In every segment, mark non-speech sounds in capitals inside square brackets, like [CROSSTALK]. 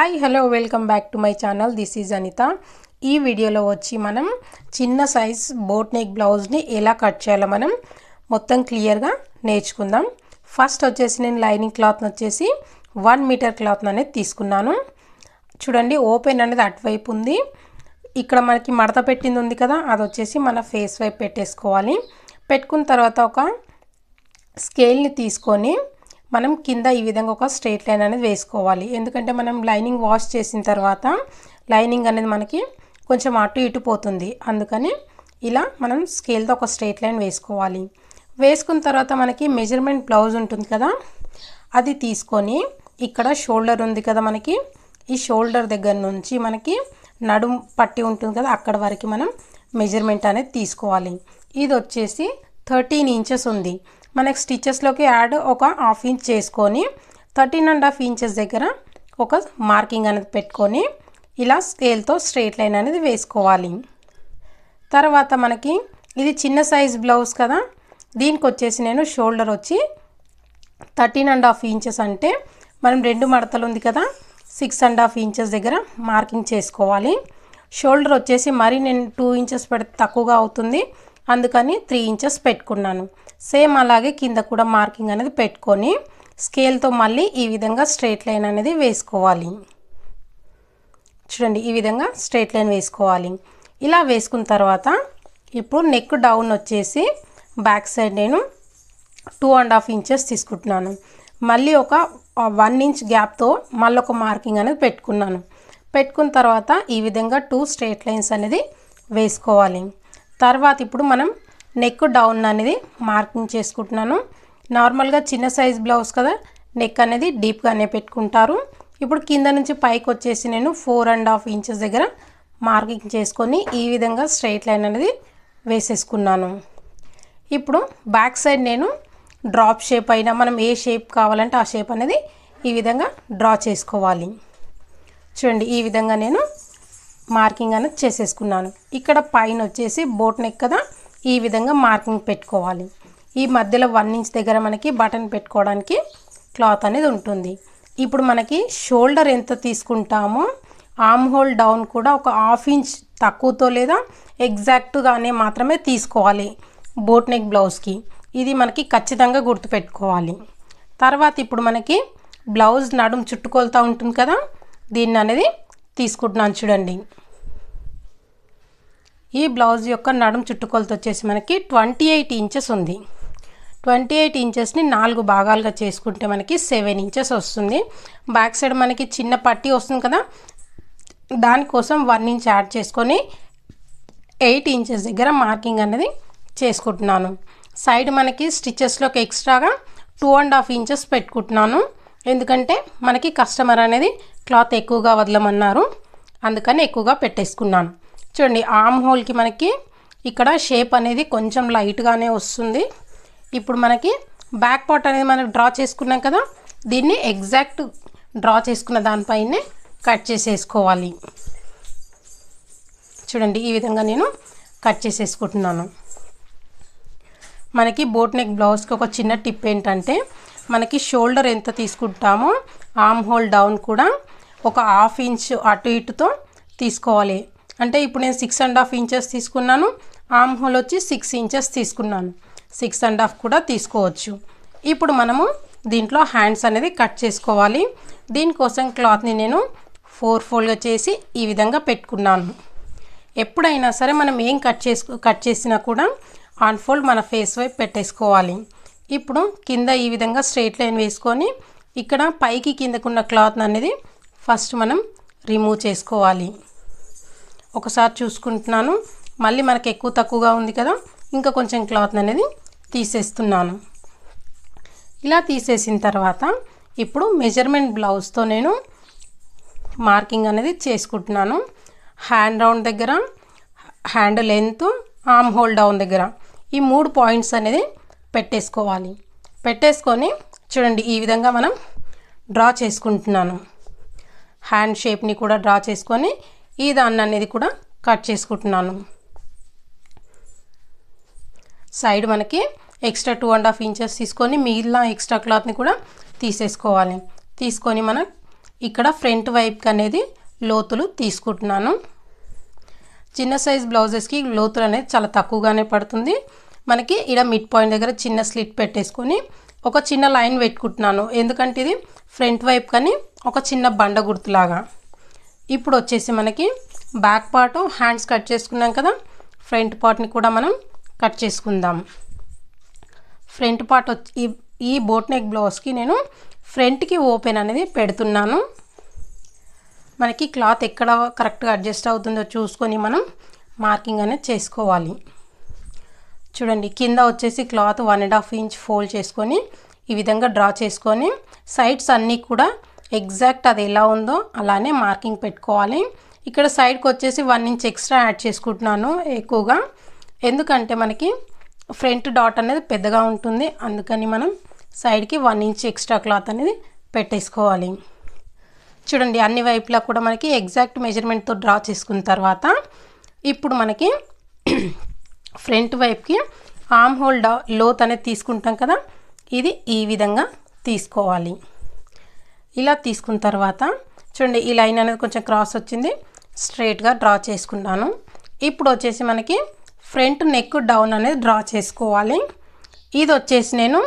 hi hello welcome back to my channel this is Anitha ఈ వీడియోలో వచ్చి మనం చిన్న సైజ్ బోట్ నెక్ బ్లౌజ్ని ఎలా కట్ చేయాలో మనం మొత్తం క్లియర్గా నేర్చుకుందాం ఫస్ట్ వచ్చేసి నేను లైనింగ్ క్లాత్ని వచ్చేసి వన్ మీటర్ క్లాత్ని అనేది తీసుకున్నాను చూడండి ఓపెన్ అనేది అటువైపు ఉంది ఇక్కడ మనకి మడత పెట్టింది ఉంది కదా అది వచ్చేసి మన ఫేస్ వైపు పెట్టేసుకోవాలి పెట్టుకున్న తర్వాత ఒక స్కేల్ని తీసుకొని మనం కింద ఈ విధంగా ఒక స్ట్రేట్ లైన్ అనేది వేసుకోవాలి ఎందుకంటే మనం లైనింగ్ వాష్ చేసిన తర్వాత లైనింగ్ అనేది మనకి కొంచెం అటు ఇటు పోతుంది అందుకని ఇలా మనం స్కేల్తో ఒక స్ట్రేట్ లైన్ వేసుకోవాలి వేసుకున్న తర్వాత మనకి మెజర్మెంట్ బ్లౌజ్ ఉంటుంది కదా అది తీసుకొని ఇక్కడ షోల్డర్ ఉంది కదా మనకి ఈ షోల్డర్ దగ్గర నుంచి మనకి నడుం పట్టి ఉంటుంది కదా అక్కడ వరకు మనం మెజర్మెంట్ అనేది తీసుకోవాలి ఇది వచ్చేసి థర్టీన్ ఇంచెస్ ఉంది మనకి స్టిచెస్లోకి యాడ్ ఒక హాఫ్ ఇంచ్ చేసుకొని థర్టీన్ అండ్ హాఫ్ ఇంచెస్ దగ్గర ఒక మార్కింగ్ అనేది పెట్టుకొని ఇలా స్కేల్తో స్ట్రేట్ లైన్ అనేది వేసుకోవాలి తర్వాత మనకి ఇది చిన్న సైజ్ బ్లౌజ్ కదా దీనికి వచ్చేసి నేను షోల్డర్ వచ్చి థర్టీన్ అండ్ హాఫ్ ఇంచెస్ అంటే మనం రెండు మడతలు ఉంది కదా సిక్స్ అండ్ హాఫ్ ఇంచెస్ దగ్గర మార్కింగ్ చేసుకోవాలి షోల్డర్ వచ్చేసి మరీ నేను టూ ఇంచెస్ పెడితే తక్కువగా అవుతుంది అందుకని త్రీ ఇంచెస్ పెట్టుకున్నాను సేమ్ అలాగే కింద కూడా మార్కింగ్ అనేది పెట్టుకొని స్కేల్తో మళ్ళీ ఈ విధంగా స్ట్రేట్ లైన్ అనేది వేసుకోవాలి చూడండి ఈ విధంగా స్ట్రేట్ లైన్ వేసుకోవాలి ఇలా వేసుకున్న తర్వాత ఇప్పుడు నెక్ డౌన్ వచ్చేసి బ్యాక్ సైడ్ నేను టూ అండ్ హాఫ్ ఇంచెస్ తీసుకుంటున్నాను మళ్ళీ ఒక వన్ ఇంచ్ గ్యాప్తో మళ్ళీ ఒక మార్కింగ్ అనేది పెట్టుకున్నాను పెట్టుకున్న తర్వాత ఈ విధంగా టూ స్ట్రేట్ లైన్స్ అనేది వేసుకోవాలి తర్వాత ఇప్పుడు మనం నెక్ డౌన్ అనేది మార్కింగ్ చేసుకుంటున్నాను నార్మల్గా చిన్న సైజ్ బ్లౌజ్ కదా నెక్ అనేది డీప్గానే పెట్టుకుంటారు ఇప్పుడు కింద నుంచి పైకి వచ్చేసి నేను ఫోర్ అండ్ హాఫ్ ఇంచెస్ దగ్గర మార్కింగ్ చేసుకొని ఈ విధంగా స్ట్రైట్ లైన్ అనేది వేసేసుకున్నాను ఇప్పుడు బ్యాక్ సైడ్ నేను డ్రాప్ షేప్ అయినా మనం ఏ షేప్ కావాలంటే ఆ షేప్ అనేది ఈ విధంగా డ్రా చేసుకోవాలి చూడండి ఈ విధంగా నేను మార్కింగ్ అనేది చేసేసుకున్నాను ఇక్కడ పైన వచ్చేసి బోట్ నెక్ కదా ఈ విధంగా మార్కింగ్ పెట్టుకోవాలి ఈ మధ్యలో వన్ ఇంచ్ దగ్గర మనకి బటన్ పెట్టుకోవడానికి క్లాత్ అనేది ఉంటుంది ఇప్పుడు మనకి షోల్డర్ ఎంత తీసుకుంటామో ఆమ్ హోల్ డౌన్ కూడా ఒక హాఫ్ ఇంచ్ తక్కువతో లేదా ఎగ్జాక్ట్గానే మాత్రమే తీసుకోవాలి బోట్ నెక్ బ్లౌజ్కి ఇది మనకి ఖచ్చితంగా గుర్తుపెట్టుకోవాలి తర్వాత ఇప్పుడు మనకి బ్లౌజ్ నడుము చుట్టుకొలుతూ ఉంటుంది కదా దీన్ని అనేది తీసుకుంటున్నాను చూడండి ఈ బ్లౌజ్ యొక్క నడుం చుట్టుకొలత వచ్చేసి మనకి ట్వంటీ ఎయిట్ ఇంచెస్ ఉంది ట్వంటీ ఎయిట్ ఇంచెస్ని నాలుగు భాగాలుగా చేసుకుంటే మనకి సెవెన్ ఇంచెస్ వస్తుంది బ్యాక్ సైడ్ మనకి చిన్న పట్టి వస్తుంది కదా దానికోసం వన్ ఇంచ్ యాడ్ చేసుకొని ఎయిట్ ఇంచెస్ దగ్గర మార్కింగ్ అనేది చేసుకుంటున్నాను సైడ్ మనకి స్టిచెస్లోకి ఎక్స్ట్రాగా టూ అండ్ హాఫ్ ఇంచెస్ పెట్టుకుంటున్నాను ఎందుకంటే మనకి కస్టమర్ అనేది క్లాత్ ఎక్కువగా వదలమన్నారు అందుకని ఎక్కువగా పెట్టేసుకున్నాను చూడండి ఆమ్ హోల్కి మనకి ఇక్కడ షేప్ అనేది కొంచెం లైట్గానే వస్తుంది ఇప్పుడు మనకి బ్యాక్ పార్ట్ అనేది మనం డ్రా చేసుకున్నాం కదా దీన్ని ఎగ్జాక్ట్ డ్రా చేసుకున్న దానిపైనే కట్ చేసేసుకోవాలి చూడండి ఈ విధంగా నేను కట్ చేసేసుకుంటున్నాను మనకి బోట్ నెక్ బ్లౌజ్కి ఒక చిన్న టిప్ ఏంటంటే మనకి షోల్డర్ ఎంత తీసుకుంటామో ఆమ్ హోల్ డౌన్ కూడా ఒక హాఫ్ ఇంచ్ అటు ఇటుతో తీసుకోవాలి అంటే ఇప్పుడు నేను సిక్స్ అండ్ హాఫ్ ఇంచెస్ తీసుకున్నాను ఆమ్ హోల్ వచ్చి సిక్స్ ఇంచెస్ తీసుకున్నాను సిక్స్ అండ్ హాఫ్ కూడా తీసుకోవచ్చు ఇప్పుడు మనము దీంట్లో హ్యాండ్స్ అనేది కట్ చేసుకోవాలి దీనికోసం క్లాత్ని నేను ఫోర్ ఫోల్డ్గా చేసి ఈ విధంగా పెట్టుకున్నాను ఎప్పుడైనా సరే మనం ఏం కట్ చేసుకో కట్ చేసినా కూడా ఆన్ ఫోల్డ్ మన ఫేస్ వైపు పెట్టేసుకోవాలి ఇప్పుడు కింద ఈ విధంగా స్ట్రైట్ లైన్ వేసుకొని ఇక్కడ పైకి కిందకున్న క్లాత్ అనేది ఫస్ట్ మనం రిమూవ్ చేసుకోవాలి ఒకసారి చూసుకుంటున్నాను మళ్ళీ మనకి ఎక్కువ తక్కువగా ఉంది కదా ఇంకా కొంచెం క్లాత్ అనేది తీసేస్తున్నాను ఇలా తీసేసిన తర్వాత ఇప్పుడు మెజర్మెంట్ బ్లౌజ్తో నేను మార్కింగ్ అనేది చేసుకుంటున్నాను హ్యాండ్ రౌండ్ దగ్గర hand length arm hole down దగ్గర ఈ మూడు పాయింట్స్ అనేది పెట్టేసుకోవాలి పెట్టేసుకొని చూడండి ఈ విధంగా మనం డ్రా చేసుకుంటున్నాను హ్యాండ్ షేప్ని కూడా డ్రా చేసుకొని ఈ దాన్ని అనేది కూడా కట్ చేసుకుంటున్నాను సైడ్ మనకి extra two and half inches తీసుకొని మిగిలిన ఎక్స్ట్రా క్లాత్ని కూడా తీసేసుకోవాలి తీసుకొని మనం ఇక్కడ ఫ్రంట్ వైపుకి అనేది లోతులు తీసుకుంటున్నాను చిన్న సైజ్ బ్లౌజెస్కి లోతులు అనేది చాలా తక్కువగానే పడుతుంది మనకి ఇక్కడ మిడ్ పాయింట్ దగ్గర చిన్న స్లిట్ పెట్టేసుకొని ఒక చిన్న లైన్ పెట్టుకుంటున్నాను ఎందుకంటే ఇది ఫ్రంట్ వైపు కానీ ఒక చిన్న బండ గుర్తులాగా ఇప్పుడు వచ్చేసి మనకి బ్యాక్ పార్టు హ్యాండ్స్ కట్ చేసుకున్నాం కదా ఫ్రంట్ పార్ట్ని కూడా మనం కట్ చేసుకుందాం ఫ్రంట్ పార్ట్ ఈ బోట్ నెక్ బ్లౌజ్కి నేను ఫ్రంట్కి ఓపెన్ అనేది పెడుతున్నాను మనకి క్లాత్ ఎక్కడ కరెక్ట్గా అడ్జస్ట్ అవుతుందో చూసుకొని మనం మార్కింగ్ అనేది చేసుకోవాలి చూడండి కింద వచ్చేసి cloth one and half inch fold చేసుకొని ఈ విధంగా డ్రా చేసుకొని సైడ్స్ అన్నీ కూడా ఎగ్జాక్ట్ అది ఎలా ఉందో అలానే మార్కింగ్ పెట్టుకోవాలి ఇక్కడ సైడ్కి వచ్చేసి వన్ ఇంచ్ ఎక్స్ట్రా యాడ్ చేసుకుంటున్నాను ఎక్కువగా ఎందుకంటే మనకి ఫ్రంట్ డాట్ అనేది పెద్దగా ఉంటుంది అందుకని మనం సైడ్కి వన్ ఇంచ్ ఎక్స్ట్రా క్లాత్ అనేది పెట్టేసుకోవాలి చూడండి అన్ని వైపులా కూడా మనకి ఎగ్జాక్ట్ మెజర్మెంట్తో డ్రా చేసుకున్న తర్వాత ఇప్పుడు మనకి [CLEARS THROAT] ఫ్రంట్ వైపుకి ఆమ్ హోల్డ్ లోత్ అనేది తీసుకుంటాం కదా ఇది ఈ విధంగా తీసుకోవాలి ఇలా తీసుకున్న తర్వాత చూడండి ఈ లైన్ అనేది కొంచెం క్రాస్ వచ్చింది స్ట్రేట్గా డ్రా చేసుకున్నాను ఇప్పుడు వచ్చేసి మనకి ఫ్రంట్ నెక్ డౌన్ అనేది డ్రా చేసుకోవాలి ఇది వచ్చేసి నేను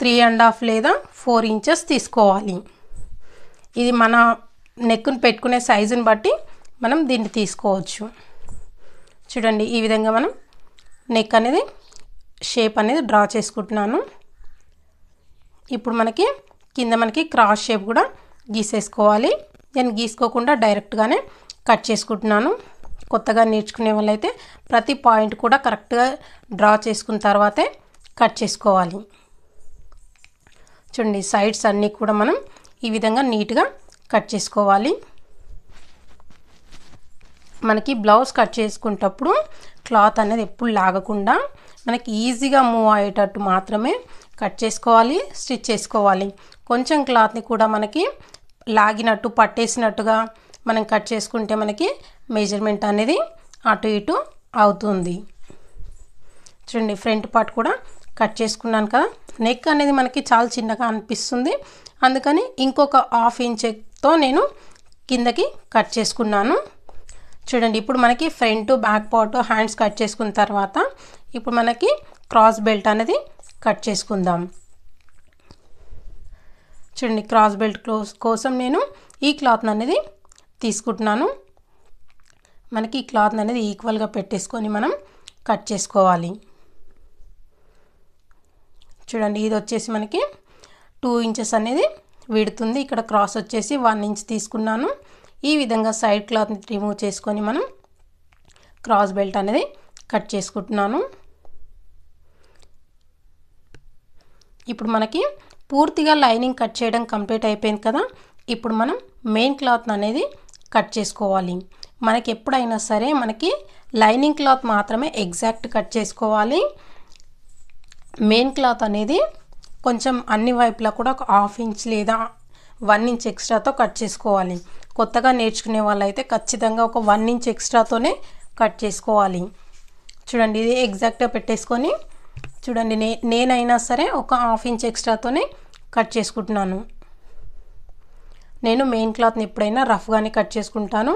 త్రీ అండ్ హాఫ్ లేదా ఫోర్ ఇంచెస్ తీసుకోవాలి ఇది మన నెక్ను పెట్టుకునే సైజుని బట్టి మనం దీన్ని తీసుకోవచ్చు చూడండి ఈ విధంగా మనం నెక్ అనేది షేప్ అనేది డ్రా చేసుకుంటున్నాను ఇప్పుడు మనకి కింద మనకి క్రాస్ షేప్ కూడా గీసేసుకోవాలి నేను గీసుకోకుండా డైరెక్ట్గానే కట్ చేసుకుంటున్నాను కొత్తగా నేర్చుకునే వాళ్ళైతే ప్రతి పాయింట్ కూడా కరెక్ట్గా డ్రా చేసుకున్న తర్వాతే కట్ చేసుకోవాలి చూడండి సైడ్స్ అన్నీ కూడా మనం ఈ విధంగా నీట్గా కట్ చేసుకోవాలి మనకి బ్లౌజ్ కట్ చేసుకునేటప్పుడు క్లాత్ అనేది ఎప్పుడు లాగకుండా మనకి ఈజీగా మూవ్ అయ్యేటట్టు మాత్రమే కట్ చేసుకోవాలి స్టిచ్ చేసుకోవాలి కొంచెం క్లాత్ని కూడా మనకి లాగినట్టు పట్టేసినట్టుగా మనం కట్ చేసుకుంటే మనకి మెజర్మెంట్ అనేది అటు ఇటు అవుతుంది చూడండి ఫ్రంట్ పార్ట్ కూడా కట్ చేసుకున్నాను కదా నెక్ అనేది మనకి చాలా చిన్నగా అనిపిస్తుంది అందుకని ఇంకొక హాఫ్ ఇంచెక్తో నేను కిందకి కట్ చేసుకున్నాను చూడండి ఇప్పుడు మనకి front back part hands cut చేసుకున్న తర్వాత ఇప్పుడు మనకి క్రాస్ బెల్ట్ అనేది కట్ చేసుకుందాం చూడండి క్రాస్ బెల్ట్ క్లోస్ కోసం నేను ఈ క్లాత్ అనేది తీసుకుంటున్నాను మనకి ఈ క్లాత్ అనేది ఈక్వల్గా పెట్టేసుకొని మనం కట్ చేసుకోవాలి చూడండి ఇది వచ్చేసి మనకి టూ ఇంచెస్ అనేది విడుతుంది ఇక్కడ క్రాస్ వచ్చేసి వన్ ఇంచ్ తీసుకున్నాను ఈ విధంగా సైడ్ క్లాత్ని రిమూవ్ చేసుకొని మనం క్రాస్ బెల్ట్ అనేది కట్ చేసుకుంటున్నాను ఇప్పుడు మనకి పూర్తిగా లైనింగ్ కట్ చేయడం కంప్లీట్ అయిపోయింది కదా ఇప్పుడు మనం మెయిన్ క్లాత్ అనేది కట్ చేసుకోవాలి మనకి ఎప్పుడైనా సరే మనకి లైనింగ్ క్లాత్ మాత్రమే ఎగ్జాక్ట్ కట్ చేసుకోవాలి మెయిన్ క్లాత్ అనేది కొంచెం అన్ని వైపులా కూడా ఒక హాఫ్ ఇంచ్ లేదా వన్ ఇంచ్ ఎక్స్ట్రాతో కట్ చేసుకోవాలి కొత్తగా నేర్చుకునే వాళ్ళైతే ఖచ్చితంగా ఒక వన్ ఇంచ్ ఎక్స్ట్రాతోనే కట్ చేసుకోవాలి చూడండి ఇది ఎగ్జాక్ట్గా పెట్టేసుకొని చూడండి నే నేనైనా సరే ఒక హాఫ్ ఇంచ్ ఎక్స్ట్రాతోనే కట్ చేసుకుంటున్నాను నేను మెయిన్ క్లాత్ని ఎప్పుడైనా రఫ్గానే కట్ చేసుకుంటాను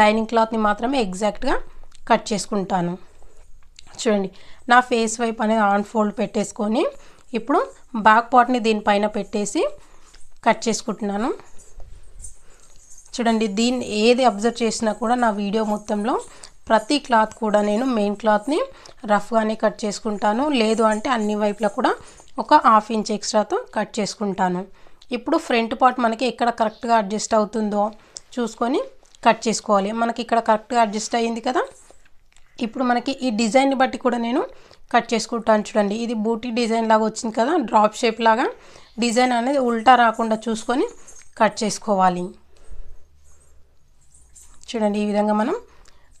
లైనింగ్ క్లాత్ని మాత్రమే ఎగ్జాక్ట్గా కట్ చేసుకుంటాను చూడండి నా ఫేస్ వైపు అనేది ఆన్ ఫోల్డ్ పెట్టేసుకొని ఇప్పుడు బ్యాక్ పార్ట్ని దీనిపైన పెట్టేసి కట్ చేసుకుంటున్నాను చూడండి దీన్ని ఏది అబ్జర్వ్ చేసినా కూడా నా వీడియో మొత్తంలో ప్రతి క్లాత్ కూడా నేను మెయిన్ క్లాత్ని రఫ్గానే కట్ చేసుకుంటాను లేదు అంటే అన్ని వైపులా కూడా ఒక హాఫ్ ఇంచ్ ఎక్స్ట్రాతో కట్ చేసుకుంటాను ఇప్పుడు ఫ్రంట్ పార్ట్ మనకి ఎక్కడ కరెక్ట్గా అడ్జస్ట్ అవుతుందో చూసుకొని కట్ చేసుకోవాలి మనకి ఇక్కడ కరెక్ట్గా అడ్జస్ట్ అయ్యింది కదా ఇప్పుడు మనకి ఈ డిజైన్ని బట్టి కూడా నేను కట్ చేసుకుంటాను చూడండి ఇది బూటీ డిజైన్ లాగా వచ్చింది కదా డ్రాప్ షేప్ లాగా డిజైన్ అనేది ఉల్టా రాకుండా చూసుకొని కట్ చేసుకోవాలి చూడండి ఈ విధంగా మనం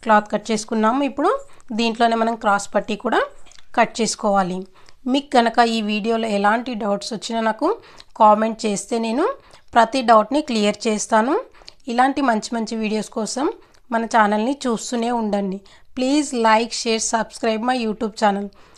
క్లాత్ కట్ చేసుకున్నాము ఇప్పుడు దీంట్లోనే మనం క్రాస్ పట్టి కూడా కట్ చేసుకోవాలి మీకు కనుక ఈ వీడియోలో ఎలాంటి డౌట్స్ వచ్చినా నాకు కామెంట్ చేస్తే నేను ప్రతి డౌట్ని క్లియర్ చేస్తాను ఇలాంటి మంచి మంచి వీడియోస్ కోసం మన ఛానల్ని చూస్తూనే ఉండండి please like share subscribe my YouTube channel